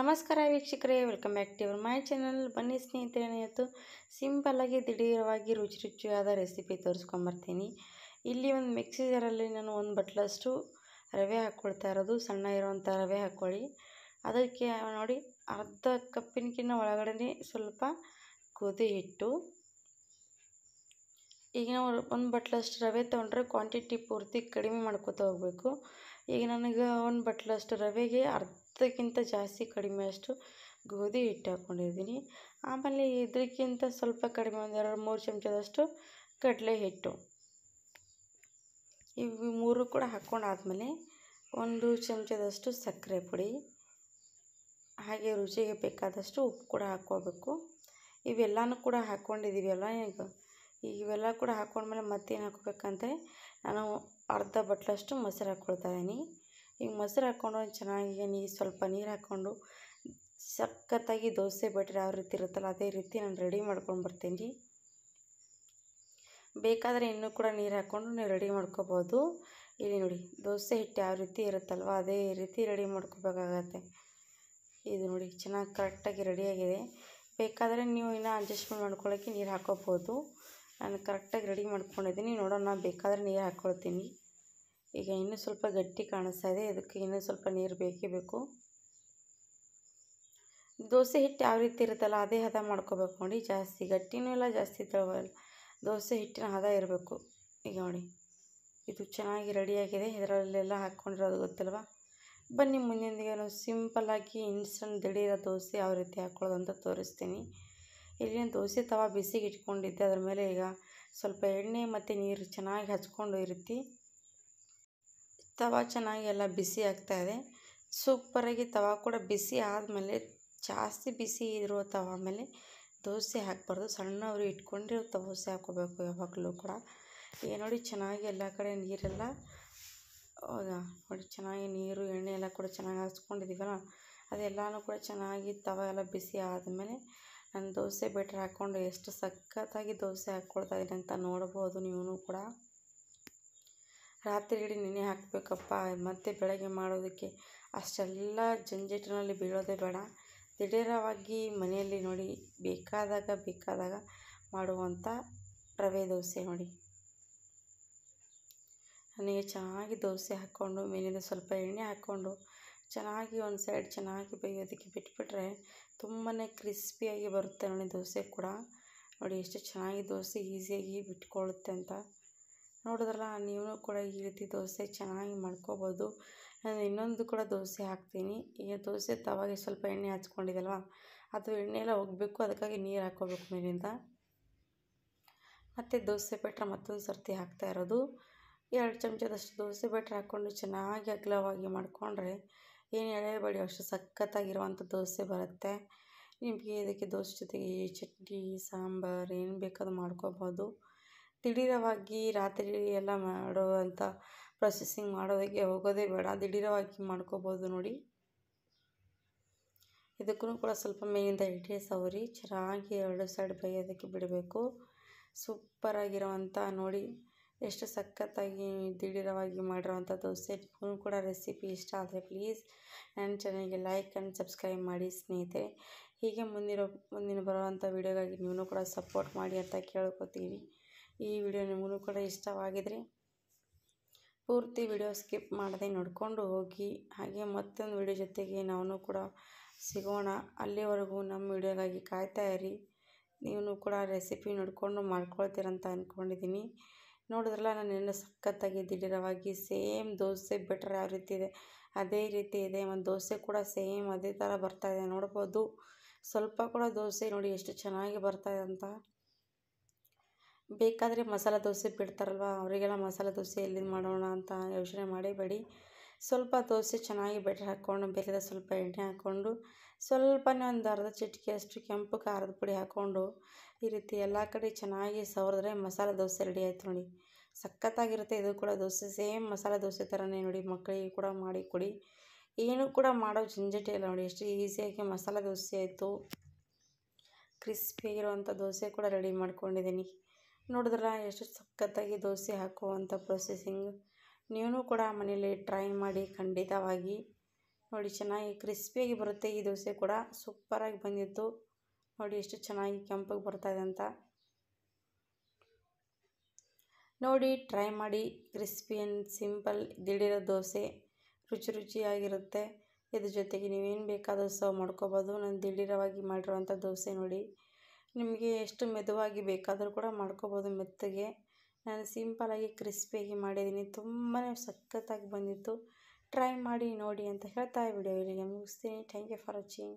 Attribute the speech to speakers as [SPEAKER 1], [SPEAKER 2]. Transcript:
[SPEAKER 1] ನಮಸ್ಕಾರ ವೀಕ್ಷಕರೇ welcome back to my channel ಬನ್ನಿ ಸ್ನೇಹಿತರೆ ಇವತ್ತು ಸಿಂಪಲ್ಲಾಗಿ ದಿಢೀರವಾಗಿ ರುಚಿ ರುಚಿಯಾದ ರೆಸಿಪಿ ತೋರಿಸ್ಕೊಂಬರ್ತೀನಿ ಇಲ್ಲಿ ಒಂದು ಮಿಕ್ಸಿ ಜಾರಲ್ಲಿ ನಾನು ಒಂದು ಬಟ್ಲಷ್ಟು ರವೆ ಹಾಕ್ಕೊಳ್ತಾ ಇರೋದು ಸಣ್ಣ ಇರೋವಂಥ ರವೆ ಹಾಕ್ಕೊಳ್ಳಿ ಅದಕ್ಕೆ ನೋಡಿ ಅರ್ಧ ಕಪ್ಪಿನಕಿನ್ನ ಒಳಗಡೆ ಸ್ವಲ್ಪ ಕುದಿ ಇಟ್ಟು ಈಗ ನಾವು ಒಂದು ಬಟ್ಲಷ್ಟು ರವೆ ತೊಗೊಂಡ್ರೆ ಕ್ವಾಂಟಿಟಿ ಪೂರ್ತಿ ಕಡಿಮೆ ಮಾಡ್ಕೋತ ಹೋಗಬೇಕು ಈಗ ನನಗೆ ಒಂದು ಬಟ್ಲಷ್ಟು ರವೆಗೆ ಅರ್ಧ ಹತ್ತಕ್ಕಿಂತ ಜಾಸ್ತಿ ಕಡಿಮೆ ಅಷ್ಟು ಗೋಧಿ ಹಿಟ್ಟು ಹಾಕ್ಕೊಂಡಿದ್ದೀನಿ ಆಮೇಲೆ ಇದಕ್ಕಿಂತ ಸ್ವಲ್ಪ ಕಡಿಮೆ ಒಂದು ಎರಡು ಮೂರು ಚಮಚದಷ್ಟು ಕಡಲೆ ಹಿಟ್ಟು ಇವು ಮೂರು ಕೂಡ ಹಾಕ್ಕೊಂಡಾದಮೇಲೆ ಒಂದು ಚಮಚದಷ್ಟು ಸಕ್ಕರೆ ಪುಡಿ ಹಾಗೆ ರುಚಿಗೆ ಬೇಕಾದಷ್ಟು ಉಪ್ಪು ಕೂಡ ಹಾಕ್ಕೋಬೇಕು ಇವೆಲ್ಲನೂ ಕೂಡ ಹಾಕ್ಕೊಂಡಿದ್ದೀವಿ ಅಲ್ವಾ ಈಗ ಇವೆಲ್ಲ ಕೂಡ ಹಾಕ್ಕೊಂಡ್ಮೇಲೆ ಮತ್ತೇನು ಹಾಕ್ಬೇಕಂದ್ರೆ ನಾನು ಅರ್ಧ ಬಟ್ಲಷ್ಟು ಮೊಸರು ಹಾಕ್ಕೊಳ್ತಾ ಇದ್ದೀನಿ ಈಗ ಮೊಸರು ಹಾಕ್ಕೊಂಡು ಚೆನ್ನಾಗಿ ನೀರು ಸ್ವಲ್ಪ ನೀರು ಹಾಕ್ಕೊಂಡು ಸಖತ್ತಾಗಿ ದೋಸೆ ಬಟ್ರೆ ಯಾವ ರೀತಿ ಇರುತ್ತಲ್ಲ ಅದೇ ರೀತಿ ನಾನು ರೆಡಿ ಮಾಡ್ಕೊಂಡು ಬರ್ತೀನಿ ರೀ ಬೇಕಾದರೆ ಇನ್ನೂ ಕೂಡ ನೀರು ಹಾಕ್ಕೊಂಡು ನೀವು ರೆಡಿ ಮಾಡ್ಕೋಬೋದು ಇಲ್ಲಿ ನೋಡಿ ದೋಸೆ ಹಿಟ್ಟು ಯಾವ ರೀತಿ ಇರುತ್ತಲ್ವ ಅದೇ ರೀತಿ ರೆಡಿ ಮಾಡ್ಕೋಬೇಕಾಗತ್ತೆ ಇದು ನೋಡಿ ಚೆನ್ನಾಗಿ ಕರೆಕ್ಟಾಗಿ ರೆಡಿಯಾಗಿದೆ ಬೇಕಾದರೆ ನೀವು ಇನ್ನೂ ಅಡ್ಜಸ್ಟ್ಮೆಂಟ್ ಮಾಡ್ಕೊಳ್ಳೋಕ್ಕೆ ನೀರು ಹಾಕೋಬೋದು ನಾನು ಕರೆಕ್ಟಾಗಿ ರೆಡಿ ಮಾಡ್ಕೊಂಡಿದ್ದೀನಿ ನೋಡೋಣ ಬೇಕಾದರೆ ನೀರು ಹಾಕ್ಕೊಳ್ತೀನಿ ಈಗ ಇನ್ನೂ ಸ್ವಲ್ಪ ಗಟ್ಟಿ ಕಾಣಿಸ್ತಾ ಇದೆ ಇದಕ್ಕೆ ಇನ್ನೂ ಸ್ವಲ್ಪ ನೀರು ಬೇಕೇ ಬೇಕು ದೋಸೆ ಹಿಟ್ಟು ಯಾವ ರೀತಿ ಇರುತ್ತಲ್ಲ ಅದೇ ಹದ ಮಾಡ್ಕೋಬೇಕು ನೋಡಿ ಜಾಸ್ತಿ ಗಟ್ಟಿನೂ ಇಲ್ಲ ಜಾಸ್ತಿ ತಳವಲ್ಲ ದೋಸೆ ಹಿಟ್ಟಿನ ಹದ ಇರಬೇಕು ಈಗ ನೋಡಿ ಇದು ಚೆನ್ನಾಗಿ ರೆಡಿಯಾಗಿದೆ ಇದರಲ್ಲೆಲ್ಲ ಹಾಕ್ಕೊಂಡಿರೋದು ಗೊತ್ತಲ್ವಾ ಬನ್ನಿ ಮುಂದಿನ ನಾನು ಸಿಂಪಲ್ಲಾಗಿ ಇನ್ಸ್ಟಂಟ್ ದಿಢೀರ ದೋಸೆ ಯಾವ ರೀತಿ ಹಾಕ್ಕೊಳ್ಳೋದು ಅಂತ ತೋರಿಸ್ತೀನಿ ಇಲ್ಲಿ ದೋಸೆ ತವ ಬಿಸಿಗೆ ಇಟ್ಕೊಂಡಿದ್ದೆ ಅದ್ರ ಮೇಲೆ ಈಗ ಸ್ವಲ್ಪ ಎಣ್ಣೆ ಮತ್ತು ನೀರು ಚೆನ್ನಾಗಿ ಹಚ್ಕೊಂಡು ಇರುತ್ತೆ ತವಾ ಚೆನ್ನಾಗಿ ಎಲ್ಲ ಬಿಸಿ ಆಗ್ತಾ ಇದೆ ಸೂಪರಾಗಿ ತವಾ ಕೂಡ ಬಿಸಿ ಆದಮೇಲೆ ಜಾಸ್ತಿ ಬಿಸಿ ಇರೋ ತವಾ ಮೇಲೆ ದೋಸೆ ಹಾಕ್ಬಾರ್ದು ಸಣ್ಣವರು ಇಟ್ಕೊಂಡಿರೋ ದೋಸೆ ಹಾಕೋಬೇಕು ಯಾವಾಗಲೂ ಕೂಡ ಏನು ನೋಡಿ ಚೆನ್ನಾಗಿ ಎಲ್ಲ ಕಡೆ ನೀರೆಲ್ಲ ಹೌದಾ ನೋಡಿ ಚೆನ್ನಾಗಿ ನೀರು ಎಣ್ಣೆ ಎಲ್ಲ ಕೂಡ ಚೆನ್ನಾಗಿ ಹಾಸ್ಕೊಂಡಿದ್ದೀವಲ್ಲ ಅದೆಲ್ಲನೂ ಕೂಡ ಚೆನ್ನಾಗಿ ತವ ಎಲ್ಲ ಬಿಸಿ ಆದಮೇಲೆ ನಾನು ದೋಸೆ ಬೆಟ್ರ್ ಹಾಕ್ಕೊಂಡು ಎಷ್ಟು ಸಖತ್ತಾಗಿ ದೋಸೆ ಹಾಕ್ಕೊಳ್ತಾ ಇದ್ದೀನಿ ಅಂತ ನೋಡ್ಬೋದು ನೀವು ಕೂಡ ರಾತ್ರಿಗಡಿ ನೆನೆ ಹಾಕಬೇಕಪ್ಪ ಮತ್ತು ಬೆಳಗ್ಗೆ ಮಾಡೋದಕ್ಕೆ ಅಷ್ಟೆಲ್ಲ ಜಂಜಟಿನಲ್ಲಿ ಬೀಳೋದೇ ಬೇಡ ದಿಢೀರವಾಗಿ ಮನೆಯಲ್ಲಿ ನೋಡಿ ಬೇಕಾದಾಗ ಬೇಕಾದಾಗ ಮಾಡುವಂಥ ರವೆ ದೋಸೆ ನೋಡಿ ನನಗೆ ಚೆನ್ನಾಗಿ ದೋಸೆ ಹಾಕ್ಕೊಂಡು ಮೇಲಿಂದ ಸ್ವಲ್ಪ ಎಣ್ಣೆ ಹಾಕ್ಕೊಂಡು ಚೆನ್ನಾಗಿ ಒಂದು ಸೈಡ್ ಚೆನ್ನಾಗಿ ಬೇಯೋದಕ್ಕೆ ಬಿಟ್ಬಿಟ್ರೆ ತುಂಬಾ ಕ್ರಿಸ್ಪಿಯಾಗಿ ಬರುತ್ತೆ ನೋಡಿ ದೋಸೆ ಕೂಡ ನೋಡಿ ಎಷ್ಟು ಚೆನ್ನಾಗಿ ದೋಸೆ ಈಸಿಯಾಗಿ ಬಿಟ್ಕೊಳ್ಳುತ್ತೆ ಅಂತ ನೋಡಿದ್ರಲ್ಲ ನೀವು ಕೂಡ ಈ ರೀತಿ ದೋಸೆ ಚೆನ್ನಾಗಿ ಮಾಡ್ಕೋಬೋದು ನಾನು ಇನ್ನೊಂದು ಕೂಡ ದೋಸೆ ಹಾಕ್ತೀನಿ ಈಗ ದೋಸೆ ತವಾಗೆ ಸ್ವಲ್ಪ ಎಣ್ಣೆ ಹಚ್ಕೊಂಡಿದ್ದಲ್ವ ಅದು ಎಣ್ಣೆ ಎಲ್ಲ ಹೋಗಬೇಕು ಅದಕ್ಕಾಗಿ ನೀರು ಹಾಕ್ಕೋಬೇಕು ಮೇಲಿಂದ ಮತ್ತು ದೋಸೆ ಬೆಟ್ರ ಮತ್ತೊಂದು ಸರ್ತಿ ಹಾಕ್ತಾ ಇರೋದು ಎರಡು ಚಮಚದಷ್ಟು ದೋಸೆ ಬೆಟ್ರ ಹಾಕ್ಕೊಂಡು ಚೆನ್ನಾಗಿ ಅಗ್ಲವಾಗಿ ಮಾಡಿಕೊಂಡ್ರೆ ಏನು ಹೇಳಬೇಡಿ ಅಷ್ಟು ಸಖತ್ತಾಗಿರುವಂಥ ದೋಸೆ ಬರುತ್ತೆ ನಿಮಗೆ ಇದಕ್ಕೆ ದೋಸೆ ಜೊತೆಗೆ ಚಟ್ನಿ ಸಾಂಬಾರು ಏನು ಬೇಕಾದ್ರೂ ಮಾಡ್ಕೋಬೋದು ದಿಢೀರವಾಗಿ ರಾತ್ರಿ ಎಲ್ಲ ಮಾಡುವಂಥ ಪ್ರೊಸೆಸಿಂಗ್ ಮಾಡೋದಕ್ಕೆ ಹೋಗೋದೇ ಬೇಡ ದಿಢೀರವಾಗಿ ಮಾಡ್ಕೋಬೋದು ನೋಡಿ ಇದಕ್ಕೂ ಕೂಡ ಸ್ವಲ್ಪ ಮೇಲಿಂದ ಹಿಡಿಯ ಸವರಿ ಚೆನ್ನಾಗಿ ಎರಡು ಸೈಡ್ ಬೇಯೋದಕ್ಕೆ ಬಿಡಬೇಕು ಸೂಪರಾಗಿರೋವಂಥ ನೋಡಿ ಎಷ್ಟು ಸಖತ್ತಾಗಿ ದಿಢೀರವಾಗಿ ಮಾಡಿರೋವಂಥ ದೋಸೆ ಕೂಡ ರೆಸಿಪಿ ಇಷ್ಟ ಆದರೆ ಪ್ಲೀಸ್ ನನ್ನ ಚಾನಲ್ಗೆ ಲೈಕ್ ಆ್ಯಂಡ್ ಸಬ್ಸ್ಕ್ರೈಬ್ ಮಾಡಿ ಸ್ನೇಹಿತರೆ ಹೀಗೆ ಮುಂದಿರೋ ಮುಂದಿನ ಬರುವಂಥ ವೀಡಿಯೋಗಾಗಿ ನೀವು ಕೂಡ ಸಪೋರ್ಟ್ ಮಾಡಿ ಅಂತ ಕೇಳ್ಕೊತೀನಿ ಈ ವಿಡಿಯೋ ನಿಮಗೂ ಕೂಡ ಇಷ್ಟವಾಗಿದ್ರೆ ಪೂರ್ತಿ ವಿಡಿಯೋ ಸ್ಕಿಪ್ ಮಾಡದೆ ನೋಡಿಕೊಂಡು ಹೋಗಿ ಹಾಗೆ ಮತ್ತೊಂದು ವಿಡಿಯೋ ಜೊತೆಗೆ ನಾವು ಕೂಡ ಸಿಗೋಣ ಅಲ್ಲಿವರೆಗೂ ನಮ್ಮ ವಿಡಿಯೋಗಾಗಿ ಕಾಯ್ತಾ ಇರಿ ನೀವು ಕೂಡ ರೆಸಿಪಿ ನೋಡಿಕೊಂಡು ಮಾಡ್ಕೊಳ್ತೀರಂತ ಅಂದ್ಕೊಂಡಿದ್ದೀನಿ ನೋಡಿದ್ರಲ್ಲ ನಾನು ಇನ್ನೂ ಸಖತ್ತಾಗಿ ದಿಢೀರವಾಗಿ ಸೇಮ್ ದೋಸೆ ಬೆಟರ್ ಯಾವ ರೀತಿ ಇದೆ ಅದೇ ರೀತಿ ಇದೆ ಒಂದು ದೋಸೆ ಕೂಡ ಸೇಮ್ ಅದೇ ಥರ ಬರ್ತಾಯಿದೆ ನೋಡ್ಬೋದು ಸ್ವಲ್ಪ ಕೂಡ ದೋಸೆ ನೋಡಿ ಎಷ್ಟು ಚೆನ್ನಾಗಿ ಬರ್ತಾಯಿದೆ ಅಂತ ಬೇಕಾದರೆ ಮಸಾಲೆ ದೋಸೆ ಬಿಡ್ತಾರಲ್ವ ಅವರಿಗೆಲ್ಲ ಮಸಾಲೆ ದೋಸೆ ಎಲ್ಲಿಂದ ಮಾಡೋಣ ಅಂತ ಯೋಚನೆ ಮಾಡಿಬೇಡಿ ಸ್ವಲ್ಪ ದೋಸೆ ಚೆನ್ನಾಗಿ ಬೆಟರ್ ಹಾಕ್ಕೊಂಡು ಬೇರೆದ ಸ್ವಲ್ಪ ಎಣ್ಣೆ ಹಾಕ್ಕೊಂಡು ಸ್ವಲ್ಪನೇ ಒಂದು ಅರ್ಧ ಚಿಟಿಕೆ ಅಷ್ಟು ಕೆಂಪು ಖಾರದ ಪುಡಿ ಹಾಕ್ಕೊಂಡು ಈ ರೀತಿ ಎಲ್ಲ ಕಡೆ ಚೆನ್ನಾಗಿ ಸವರಿದ್ರೆ ಮಸಾಲೆ ದೋಸೆ ರೆಡಿ ಆಯ್ತು ನೋಡಿ ಸಖತ್ತಾಗಿರುತ್ತೆ ಇದು ಕೂಡ ದೋಸೆ ಸೇಮ್ ಮಸಾಲೆ ದೋಸೆ ಥರನೇ ನೋಡಿ ಮಕ್ಕಳಿಗೆ ಕೂಡ ಮಾಡಿ ಕೊಡಿ ಏನು ಕೂಡ ಮಾಡೋ ಝಂಜಟೇ ಇಲ್ಲ ನೋಡಿ ಎಷ್ಟು ಈಸಿಯಾಗಿ ಮಸಾಲೆ ದೋಸೆ ಆಯಿತು ಕ್ರಿಸ್ಪಿ ಆಗಿರುವಂಥ ದೋಸೆ ಕೂಡ ರೆಡಿ ಮಾಡ್ಕೊಂಡಿದ್ದೀನಿ ನೋಡಿದ್ರಲ್ಲ ಎಷ್ಟು ಸಖತ್ತಾಗಿ ದೋಸೆ ಹಾಕುವಂಥ ಪ್ರೊಸೆಸಿಂಗ್ ನೀವೂ ಕೂಡ ಮನೇಲಿ ಟ್ರೈ ಮಾಡಿ ಖಂಡಿತವಾಗಿ ನೋಡಿ ಚೆನ್ನಾಗಿ ಕ್ರಿಸ್ಪಿಯಾಗಿ ಬರುತ್ತೆ ಈ ದೋಸೆ ಕೂಡ ಸೂಪರಾಗಿ ಬಂದಿತ್ತು ನೋಡಿ ಎಷ್ಟು ಚೆನ್ನಾಗಿ ಕೆಂಪಗೆ ಬರ್ತಾಯಿದೆ ಅಂತ ನೋಡಿ ಟ್ರೈ ಮಾಡಿ ಕ್ರಿಸ್ಪಿ ಆ್ಯಂಡ್ ಸಿಂಪಲ್ ದಿಢೀರೋ ದೋಸೆ ರುಚಿ ರುಚಿಯಾಗಿರುತ್ತೆ ಇದ್ರ ಜೊತೆಗೆ ನೀವೇನು ಬೇಕಾದರೂ ಸರ್ವ್ ಮಾಡ್ಕೋಬೋದು ನಾನು ದಿಢೀರವಾಗಿ ಮಾಡಿರುವಂಥ ದೋಸೆ ನೋಡಿ ನಿಮಗೆ ಎಷ್ಟು ಮೆದುವಾಗಿ ಬೇಕಾದರೂ ಕೂಡ ಮಾಡ್ಕೋಬೋದು ಮೆತ್ತಗೆ ನಾನು ಸಿಂಪಲಾಗಿ ಕ್ರಿಸ್ಪಿಯಾಗಿ ಮಾಡಿದ್ದೀನಿ ತುಂಬಾ ಸಖತ್ತಾಗಿ ಬಂದಿತ್ತು ಟ್ರೈ ಮಾಡಿ ನೋಡಿ ಅಂತ ಹೇಳ್ತಾ ವಿಡಿಯೋ ಇಲ್ಲಿಗೆ ಮುಗಿಸ್ತೀನಿ ಥ್ಯಾಂಕ್ ಯು ಫಾರ್ ವಾಚಿಂಗ್